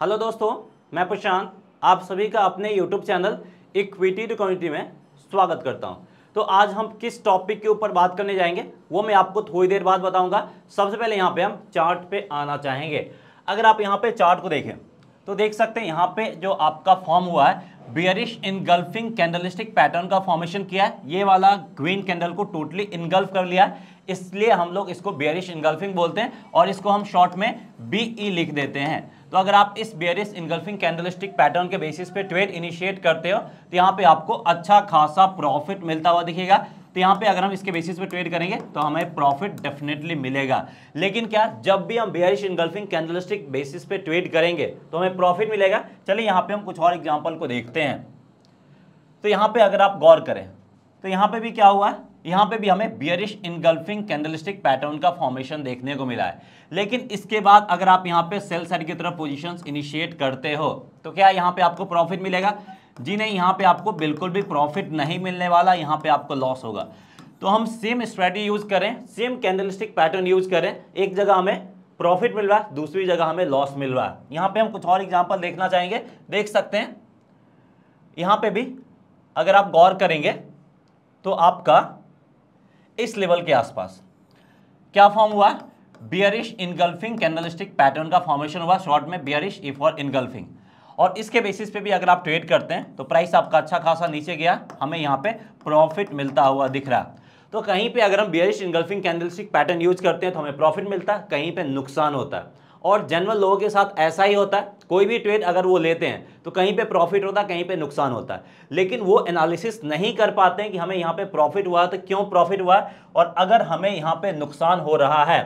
hello दोस्तों मैं प्रशांत आप सभी का अपने YouTube channel equity to community में स्वागत करता हूं तो आज हम किस टॉपिक के ऊपर बात करने जाएंगे वो मैं आपको थोड़ी देर बाद बताऊंगा सबसे पहले यहाँ पे हम चार्ट पे आना चाहेंगे अगर आप यहाँ पे चार्ट को देखें तो देख सकते हैं यहाँ पे जो आपका फॉर्म हुआ है बियरिश इनगल्फिंग कैंडलिस्टिक पैटर्न का फॉर्मेशन किया है ये वाला ग्रीन कैंडल को टोटली इनगल्फ कर लिया है इसलिए हम लोग इसको बियरिश इनगल्फिंग बोलते हैं और इसको हम शॉर्ट में बी ई e लिख देते हैं तो अगर आप इस बेरिस इनगल्फिंग कैंडलिस्टिक पैटर्न के बेसिस पे ट्रेड इनिशिएट करते हो तो यहाँ पे आपको अच्छा खासा प्रॉफिट मिलता हुआ दिखेगा तो यहाँ पे अगर हम इसके बेसिस पे ट्रेड करेंगे तो हमें प्रॉफिट डेफिनेटली मिलेगा लेकिन क्या जब भी हम बेरिश इनगल्फिंग कैंडलिस्टिक बेसिस पे ट्रेड करेंगे तो हमें प्रॉफिट मिलेगा चलिए यहाँ पे हम कुछ और एग्जाम्पल को देखते हैं तो यहाँ पे अगर आप गौर करें तो यहाँ पे भी क्या हुआ है यहां पे भी हमें बियरिश इनगल्फिंग कैंडलस्टिक पैटर्न का फॉर्मेशन देखने को मिला है लेकिन इसके बाद अगर आप यहां पे सेल साइड की तरफ पोजीशंस इनिशिएट करते हो तो क्या यहां पे आपको प्रॉफिट मिलेगा जी नहीं यहां पे आपको बिल्कुल भी प्रॉफिट नहीं मिलने वाला यहां पर आपको लॉस होगा तो हम सेम स्ट्रेटी यूज़ करें सेम कैंडलिस्टिक पैटर्न यूज़ करें एक जगह हमें प्रॉफिट मिल रहा है दूसरी जगह हमें लॉस मिल रहा है यहां पर हम कुछ और एग्जाम्पल देखना चाहेंगे देख सकते हैं यहां पर भी अगर आप गौर करेंगे तो आपका इस लेवल के आसपास क्या फॉर्म हुआ बियरिश इनगल्फिंग कैंडलस्टिक पैटर्न का फॉर्मेशन हुआ शॉर्ट में बियरिश इफ और इनगल्फिंग और इसके बेसिस पे भी अगर आप ट्रेड करते हैं तो प्राइस आपका अच्छा खासा नीचे गया हमें यहाँ पे प्रॉफिट मिलता हुआ दिख रहा तो कहीं पे अगर हम bearish engulfing candlestick pattern use करते हैं तो हमें प्रॉफिट मिलता कहीं पे नुकसान होता है और जनरल लोगों के साथ ऐसा ही होता है कोई भी ट्रेड अगर वो लेते हैं तो कहीं पे प्रॉफिट होता है कहीं पे नुकसान होता है लेकिन वो एनालिसिस नहीं कर पाते हैं कि हमें यहाँ पे प्रॉफिट हुआ तो क्यों प्रॉफिट हुआ और अगर हमें यहाँ पे नुकसान हो रहा है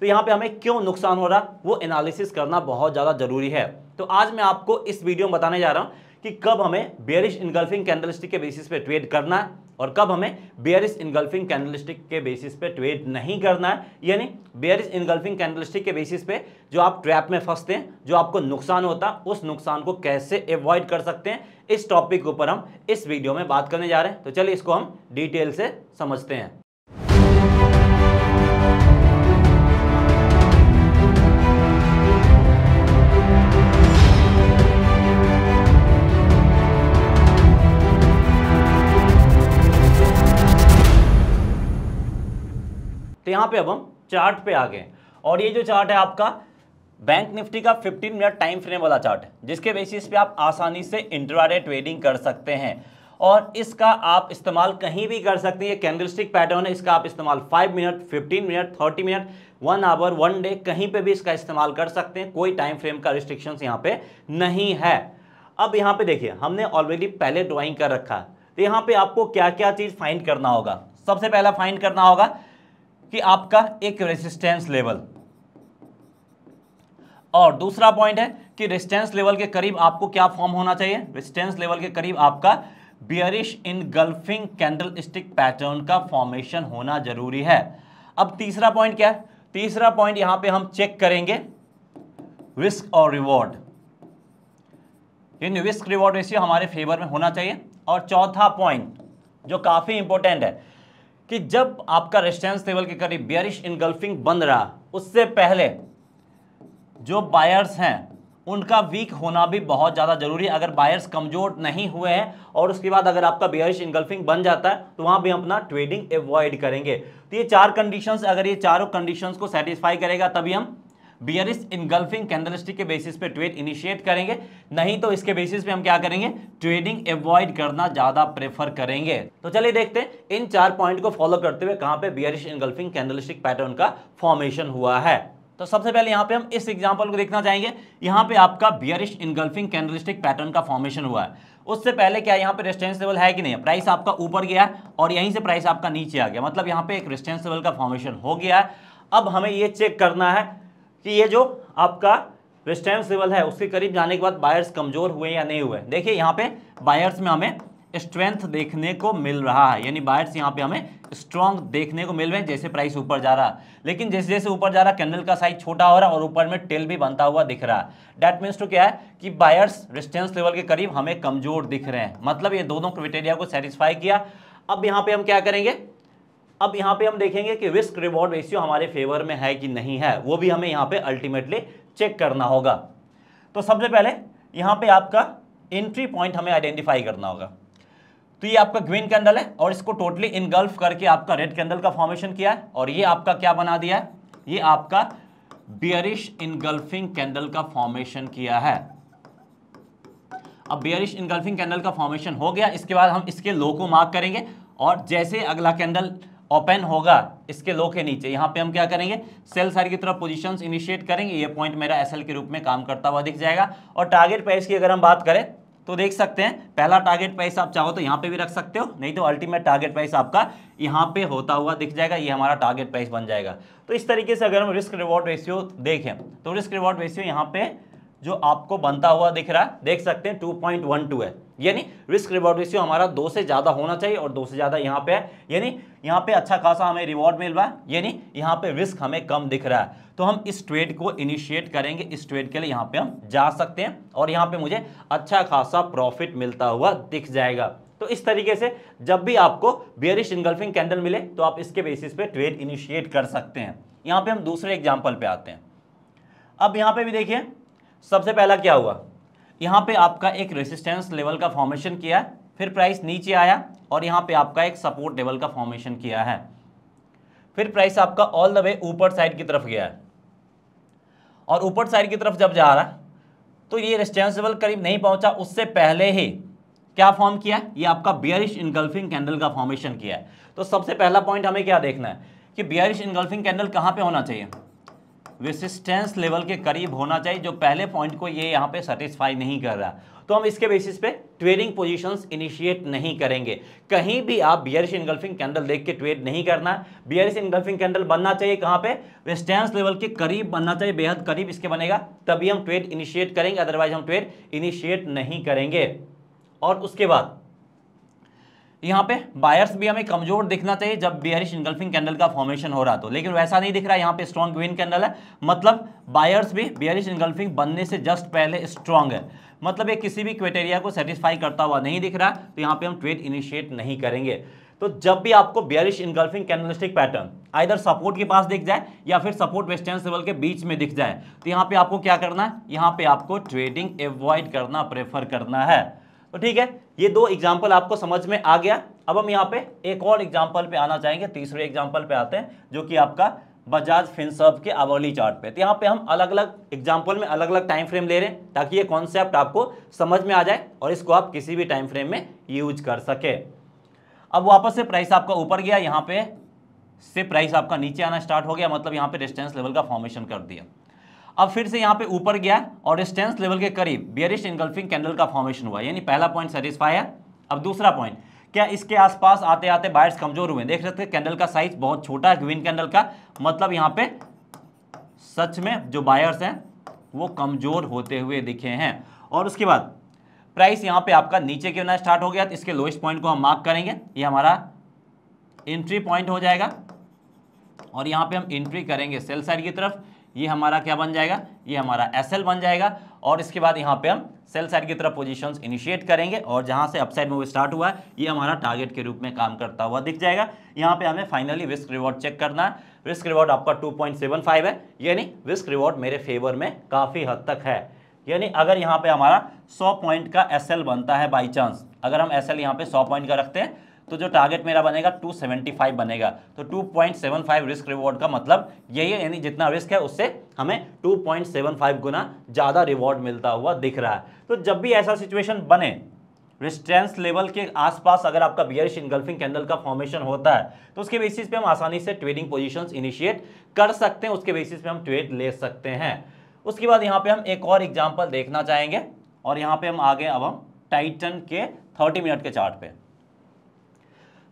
तो यहाँ पे हमें क्यों नुकसान हो रहा वो एनालिसिस करना बहुत ज़्यादा ज़रूरी है तो आज मैं आपको इस वीडियो में बताने जा रहा हूँ कि कब हमें बेरिश इनगल्फिंग कैंडलिस्टिक के बेसिस पे ट्रेड करना है और कब हमें बेयरिस इनगल्फिंग कैंडलस्टिक के बेसिस पे ट्रेड नहीं करना है यानी बेयरिस इनगल्फिंग कैंडलस्टिक के बेसिस पे जो आप ट्रैप में फंसते हैं जो आपको नुकसान होता है उस नुकसान को कैसे अवॉइड कर सकते हैं इस टॉपिक के ऊपर हम इस वीडियो में बात करने जा रहे हैं तो चलिए इसको हम डिटेल से समझते हैं तो यहाँ पे अब हम चार्ट पे आ गए और ये जो चार्ट है आपका बैंक निफ्टी का 15 मिनट टाइम फ्रेम वाला चार्ट है जिसके बेसिस पे आप आसानी से इंटरवाडे ट्रेडिंग कर सकते हैं और इसका आप इस्तेमाल कहीं भी कर सकते हैं ये कैंडलस्टिक पैटर्न है इसका आप इस्तेमाल 5 minute 15 minute 30 minute one hour one day कहीं पे भी इसका इस्तेमाल कर सकते हैं कोई टाइम फ्रेम का रिस्ट्रिक्शन यहाँ पे नहीं है अब यहाँ पे देखिए हमने ऑलरेडी पहले ड्राइंग कर रखा है तो यहाँ पे आपको क्या क्या चीज़ फाइंड करना होगा सबसे पहला फाइंड करना होगा कि आपका एक रेजिस्टेंस लेवल और दूसरा पॉइंट है कि रेजिस्टेंस लेवल के करीब आपको क्या फॉर्म होना चाहिए रेजिस्टेंस लेवल के करीब आपका bearish engulfing candlestick pattern का फॉर्मेशन होना जरूरी है अब तीसरा पॉइंट क्या है तीसरा पॉइंट यहां पे हम चेक करेंगे रिस्क और रिवॉर्ड इन रिस्क रिवॉर्ड रेशियो हमारे फेवर में होना चाहिए और चौथा पॉइंट जो काफ़ी इंपॉर्टेंट है कि जब आपका रेस्टेंस लेवल के करीब बियरिश इनगल्फिंग बन रहा उससे पहले जो बायर्स हैं उनका वीक होना भी बहुत ज़्यादा जरूरी है अगर बायर्स कमजोर नहीं हुए हैं और उसके बाद अगर आपका बियरिश इनगल्फिंग बन जाता है तो वहाँ भी अपना ट्रेडिंग एवॉइड करेंगे तो ये चार कंडीशंस अगर ये चारों कंडीशंस को सेटिस्फाई करेगा तभी हम बियरिस इनगल्फिंग कैंडलस्टिक के बेसिस पे ट्रेड इनिशिएट करेंगे नहीं तो इसके बेसिस पे हम क्या करेंगे ट्रेडिंग एवॉइड करना ज़्यादा प्रेफर करेंगे तो चलिए देखते हैं इन चार पॉइंट को फॉलो करते हुए कहां पे बियरिश इनगल्फिंग कैंडलस्टिक पैटर्न का फॉर्मेशन हुआ है तो सबसे पहले यहां पे हम इस एग्जाम्पल को देखना चाहेंगे यहाँ पे आपका बियरिश इनगल्फिंग कैंडलिस्टिक पैटर्न का फॉर्मेशन हुआ है उससे पहले क्या यहाँ पे रेस्टेंस लेवल है कि नहीं प्राइस आपका ऊपर गया है और यहीं से प्राइस आपका नीचे आ गया मतलब यहाँ पे एक रेस्टेंस लेवल का फॉर्मेशन हो गया है अब हमें ये चेक करना है कि ये जो आपका रेस्टेंस लेवल है उसके करीब जाने के बाद बायर्स कमजोर हुए या नहीं हुए देखिए यहाँ पे बायर्स में हमें स्ट्रेंथ देखने को मिल रहा है यानी बायर्स यहाँ पे हमें स्ट्रॉन्ग देखने को मिल रहे हैं जैसे प्राइस ऊपर जा रहा लेकिन जैसे जैसे ऊपर जा रहा कैंडल का साइज छोटा हो रहा और ऊपर में टेल भी बनता हुआ दिख रहा है डैट मीन्स टू क्या है कि बायर्स रेस्टेंस लेवल के करीब हमें कमजोर दिख रहे हैं मतलब ये दोनों क्राइटेरिया को सेटिस्फाई किया अब यहाँ पे हम क्या करेंगे अब यहाँ पे हम देखेंगे कि रिस्क रिवॉर्ड रेशियो हमारे फेवर में है कि नहीं है वो भी हमें यहाँ पे अल्टीमेटली चेक करना होगा तो सबसे पहले यहाँ पे आपका एंट्री पॉइंट हमें आइडेंटिफाई करना होगा तो ये आपका ग्रीन कैंडल है और इसको टोटली इनगल्फ करके आपका रेड कैंडल का फॉर्मेशन किया है और ये आपका क्या बना दिया है ये आपका बियरिश इनगल्फिंग कैंडल का फॉर्मेशन किया है अब बियरिश इनगल्फिंग कैंडल का फॉर्मेशन हो गया इसके बाद हम इसके लो को मार्क करेंगे और जैसे अगला कैंडल ओपन होगा इसके लो के नीचे यहाँ पे हम क्या करेंगे सेल सारी की तरफ पोजीशन इनिशिएट करेंगे ये पॉइंट मेरा एसएल के रूप में काम करता हुआ दिख जाएगा और टारगेट प्राइस की अगर हम बात करें तो देख सकते हैं पहला टारगेट प्राइस आप चाहो तो यहाँ पे भी रख सकते हो नहीं तो अल्टीमेट टारगेट प्राइस आपका यहाँ पे होता हुआ दिख जाएगा ये हमारा टारगेट प्राइस बन जाएगा तो इस तरीके से अगर हम रिस्क रिवॉर्ड रेशियो देखें तो रिस्क रिवॉर्ड रेशियो यहाँ पे जो आपको बनता हुआ दिख रहा है देख सकते हैं 2.12 है यानी रिस्क रिवॉर्ड रेशियो हमारा दो से ज़्यादा होना चाहिए और दो से ज़्यादा यहाँ पे है यानी यहाँ पे अच्छा खासा हमें रिवॉर्ड मिल रहा है यानी यहाँ पे रिस्क हमें कम दिख रहा है तो हम इस ट्रेड को इनिशिएट करेंगे इस ट्रेड के लिए यहाँ पे हम जा सकते हैं और यहाँ पे मुझे अच्छा खासा प्रॉफिट मिलता हुआ दिख जाएगा तो इस तरीके से जब भी आपको बियरिश इनगल्फिंग कैंडल मिले तो आप इसके बेसिस पे ट्रेड इनिशिएट कर सकते हैं यहाँ पे हम दूसरे एग्जाम्पल पे आते हैं अब यहाँ पे भी देखिए सबसे पहला क्या हुआ यहाँ पे आपका एक रेसिस्टेंस लेवल का फॉर्मेशन किया है फिर प्राइस नीचे आया और यहाँ पे आपका एक सपोर्ट लेवल का फॉर्मेशन किया है फिर प्राइस आपका ऑल द वे ऊपर साइड की तरफ गया है और ऊपर साइड की तरफ जब जा रहा तो ये रेस्टेंस लेवल करीब नहीं पहुंचा उससे पहले ही क्या फॉर्म किया ये आपका बियरिश इनगल्फिंग कैंडल का फॉर्मेशन किया है तो सबसे पहला पॉइंट हमें क्या देखना है कि बियरिश इनगल्फिंग कैंडल कहाँ पर होना चाहिए रेसिस्टेंस लेवल के करीब होना चाहिए जो पहले पॉइंट को ये यहाँ पे सेटिस्फाई नहीं कर रहा तो हम इसके बेसिस पे ट्रेडिंग पोजीशंस इनिशिएट नहीं करेंगे कहीं भी आप बियरिश इनगल्फिंग कैंडल देख के ट्रेड नहीं करना बियरिश इनगल्फिंग कैंडल बनना चाहिए कहाँ पे रेस्टेंस लेवल के करीब बनना चाहिए बेहद करीब इसके बनेगा तभी हम ट्रेड इनिशिएट करेंगे अदरवाइज हम ट्रेड इनिशिएट नहीं करेंगे और उसके बाद यहाँ पे बायर्स भी हमें कमजोर दिखना चाहिए जब बियरिश इंगल्फिंग कैंडल का फॉर्मेशन हो रहा तो लेकिन वैसा नहीं दिख रहा है यहाँ पे स्ट्रॉन्ग ग्रीन कैंडल है मतलब बायर्स भी बियरिश इंगल्फिंग बनने से जस्ट पहले स्ट्रॉन्ग है मतलब ये किसी भी क्राइटेरिया को सेटिस्फाई करता हुआ नहीं दिख रहा तो यहाँ पे हम ट्रेड इनिशिएट नहीं करेंगे तो जब भी आपको bearish engulfing candlestick pattern either support के पास दिख जाए या फिर सपोर्ट वेस्टर्न लेवल के बीच में दिख जाए तो यहाँ पे आपको क्या करना है यहाँ पे आपको ट्रेडिंग एवॉइड करना प्रेफर करना है तो ठीक है ये दो एग्जाम्पल आपको समझ में आ गया अब हम यहाँ पे एक और एग्जाम्पल पे आना चाहेंगे तीसरे एग्जाम्पल पे आते हैं जो कि आपका बजाज फिनसर्व के आवर्ली चार्ट पे तो यहाँ पे हम अलग अलग एग्जाम्पल में अलग अलग टाइम फ्रेम ले रहे हैं ताकि ये कॉन्सेप्ट आपको समझ में आ जाए और इसको आप किसी भी टाइम फ्रेम में यूज कर सके अब वापस से प्राइस आपका ऊपर गया यहाँ पे से प्राइस आपका नीचे आना स्टार्ट हो गया मतलब यहाँ पे रेस्टेंस लेवल का फॉर्मेशन कर दिया अब फिर से यहाँ पे ऊपर गया और रेस्टेंस लेवल के करीब बियरिस्ट इनगल्फिंग कैंडल का फॉर्मेशन हुआ यानी पहला पॉइंट सेटिस्फाई है अब दूसरा पॉइंट क्या इसके आसपास आते आते बायर्स कमजोर हुए देख सकते कैंडल का साइज बहुत छोटा है ग्रीन कैंडल का मतलब यहाँ पे सच में जो बायर्स हैं वो कमजोर होते हुए दिखे हैं और उसके बाद प्राइस यहाँ पे आपका नीचे गिरना स्टार्ट हो गया तो इसके लोएस्ट पॉइंट को हम मार्क करेंगे ये हमारा एंट्री पॉइंट हो जाएगा और यहाँ पे हम एंट्री करेंगे सेल साइड की तरफ ये हमारा क्या बन जाएगा ये हमारा एस बन जाएगा और इसके बाद यहाँ पे हम सेल साइड की तरफ पोजीशंस इनिशिएट करेंगे और जहाँ से अपसाइड मूव स्टार्ट हुआ है ये हमारा टारगेट के रूप में काम करता हुआ दिख जाएगा यहाँ पे हमें फाइनली रिस्क रिवॉर्ड चेक करना है रिस्क रिवॉर्ड आपका 2.75 है यानी रिस्क रिवॉर्ड मेरे फेवर में काफ़ी हद तक है यानी अगर यहाँ पर हमारा सौ पॉइंट का एस बनता है बाई चांस अगर हम एस एल यहाँ पे सौ पॉइंट का रखते हैं तो जो टारगेट मेरा बनेगा 275 बनेगा तो 2.75 रिस्क रिवॉर्ड का मतलब यही है यानी जितना रिस्क है उससे हमें 2.75 गुना ज़्यादा रिवॉर्ड मिलता हुआ दिख रहा है तो जब भी ऐसा सिचुएशन बने रिस्ट्रेंस लेवल के आसपास अगर आपका बियरिश इनगल्फिंग कैंडल का फॉर्मेशन होता है तो उसके बेसिस पे हम आसानी से ट्रेडिंग पोजीशंस इनिशिएट कर सकते हैं उसके बेसिस पे हम ट्रेड ले सकते हैं उसके बाद यहाँ पे हम एक और एग्जाम्पल देखना चाहेंगे और यहाँ पे हम आगे अब हम टाइटन के थर्टी मिनट के चार्ट पे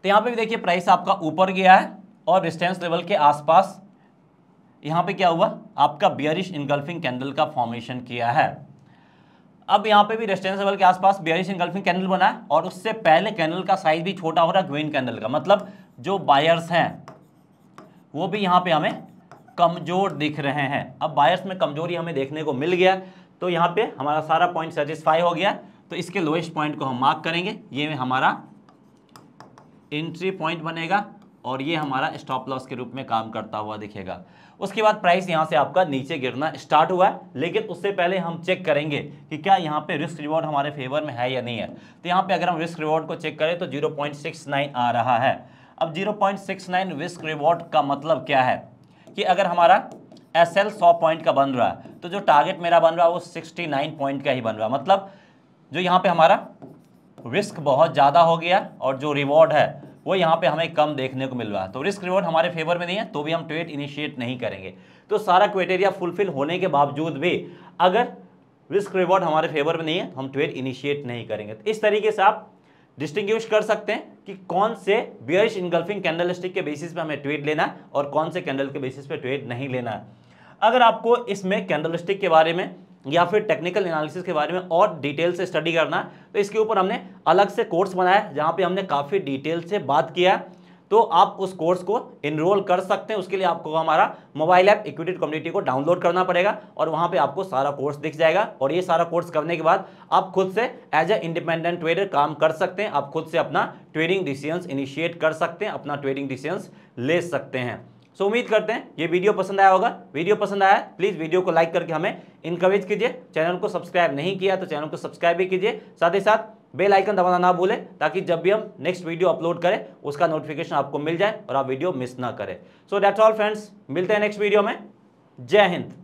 तो यहाँ पे भी देखिए प्राइस आपका ऊपर गया है और रिस्टेंस लेवल के आसपास यहाँ पे क्या हुआ आपका बियरिश इनगल्फिंग कैंडल का फॉर्मेशन किया है अब यहाँ पे भी रेस्टेंस लेवल के आसपास बियरिश इनगल्फिंग कैंडल बना है और उससे पहले कैंडल का साइज भी छोटा हो रहा है ग्रीन कैंडल का मतलब जो बायर्स हैं वो भी यहाँ पे हमें कमज़ोर दिख रहे हैं अब बायर्स में कमज़ोरी हमें देखने को मिल गया तो यहाँ पे हमारा सारा पॉइंट सेटिस्फाई हो गया तो इसके लोएस्ट पॉइंट को हम मार्क करेंगे ये हमारा एंट्री पॉइंट बनेगा और ये हमारा स्टॉप लॉस के रूप में काम करता हुआ दिखेगा उसके बाद प्राइस यहाँ से आपका नीचे गिरना स्टार्ट हुआ है लेकिन उससे पहले हम चेक करेंगे कि क्या यहाँ पे रिस्क रिवॉर्ड हमारे फेवर में है या नहीं है तो यहाँ पे अगर हम रिस्क रिवॉर्ड को चेक करें तो 0.69 आ रहा है अब 0.69 रिस्क रिवॉर्ड का मतलब क्या है कि अगर हमारा एस एल पॉइंट का बन रहा है तो जो टारगेट मेरा बन रहा है वो सिक्सटी पॉइंट का ही बन रहा है मतलब जो यहाँ पर हमारा रिस्क बहुत ज़्यादा हो गया और जो रिवॉर्ड है वो यहाँ पे हमें कम देखने को मिल रहा है तो रिस्क रिवॉर्ड हमारे फेवर में नहीं है तो भी हम ट्रेड इनिशिएट नहीं करेंगे तो सारा क्राइटेरिया फुलफिल होने के बावजूद भी अगर रिस्क रिवॉर्ड हमारे फेवर में नहीं है तो हम ट्रेड इनिशिएट नहीं करेंगे तो इस तरीके से आप डिस्टिंग्विश कर सकते हैं कि कौन से बियरिश इनगल्फिंग कैंडल स्टिक के बेसिस पर हमें ट्रेड लेना है और कौन से कैंडल के बेसिस पर ट्रेड नहीं लेना है अगर आपको इसमें कैंडल स्टिक के बारे में या फिर टेक्निकल एनालिसिस के बारे में और डिटेल से स्टडी करना है तो इसके ऊपर हमने अलग से कोर्स बनाया जहाँ पर हमने काफ़ी डिटेल से बात किया तो आप उस कोर्स को इनरोल कर सकते हैं उसके लिए आपको हमारा मोबाइल ऐप इक्विटेड कम्युनिटी को डाउनलोड करना पड़ेगा और वहाँ पे आपको सारा कोर्स दिख जाएगा और ये सारा कोर्स करने के बाद आप खुद से एज ए इंडिपेंडेंट ट्रेडर काम कर सकते हैं आप खुद से अपना ट्रेडिंग डिसीजंस इनिशिएट कर सकते हैं अपना ट्रेडिंग डिसीजंस ले सकते हैं सो उम्मीद करते हैं ये वीडियो पसंद आया होगा वीडियो पसंद आया प्लीज़ वीडियो को लाइक करके हमें इंकरेज कीजिए चैनल को सब्सक्राइब नहीं किया तो चैनल को सब्सक्राइब भी कीजिए साथ ही साथ बेल आइकन दबाना ना भूलें ताकि जब भी हम नेक्स्ट वीडियो अपलोड करें उसका नोटिफिकेशन आपको मिल जाए और आप वीडियो मिस ना करें सो डैट्स ऑल फ्रेंड्स मिलते हैं नेक्स्ट वीडियो में जय हिंद